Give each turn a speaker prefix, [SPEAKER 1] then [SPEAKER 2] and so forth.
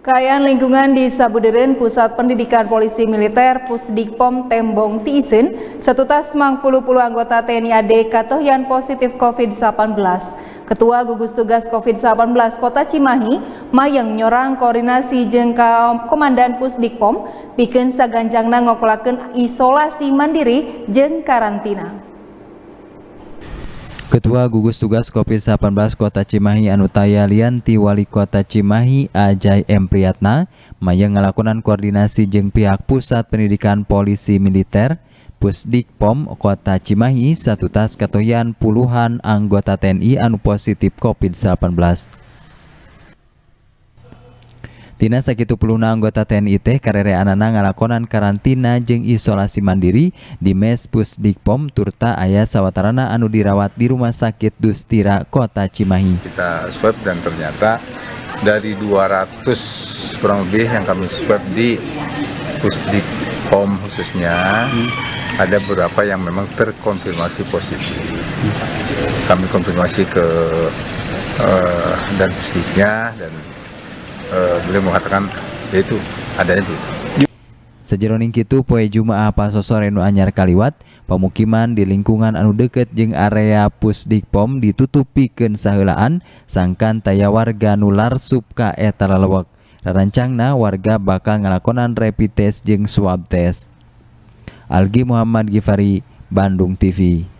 [SPEAKER 1] Kekayaan lingkungan di Sabuderen, Pusat Pendidikan Polisi Militer, Pusdikpom Tembong Tisin satu mang puluh-puluh anggota TNI AD yang positif COVID-19. Ketua Gugus Tugas COVID-19 Kota Cimahi, Mayang nyorang koordinasi jengka Komandan Pusdikpom, bikin saganjangna ngokulakan isolasi mandiri jeng karantina.
[SPEAKER 2] Ketua Gugus Tugas covid 18 Kota Cimahi Anutaya Lianti Wali Kota Cimahi Ajay M. Priyatna mayang ngelakonan koordinasi jeng pihak Pusat Pendidikan Polisi Militer Pusdikpom Kota Cimahi satu tas katoyan puluhan anggota TNI anu positif COVID-19. Tina 20 anggota TNI teh karere anana ngalakonan karantina jeng isolasi mandiri di Mes Pusdikpom turta ayah sawatarana anu dirawat di Rumah Sakit Dustira Kota Cimahi.
[SPEAKER 3] Kita swab dan ternyata dari 200 kurang lebih yang kami swab di Pusdikpom khususnya hmm ada beberapa yang memang terkonfirmasi positif. Kami konfirmasi ke uh, dan pusdiknya dan uh, beliau mengatakan yaitu adanya duit.
[SPEAKER 2] Sejeroning itu poe Jumaah pasoso Renu Anyar Kaliwat, pemukiman di lingkungan anu deket jeng area Pusdikpom ditutupi sahelaan sangkan taya warga nular subka ka eta Rancangna warga bakal ngelakonan rapid test jeng swab test. Algi Muhammad Gifari, Bandung TV.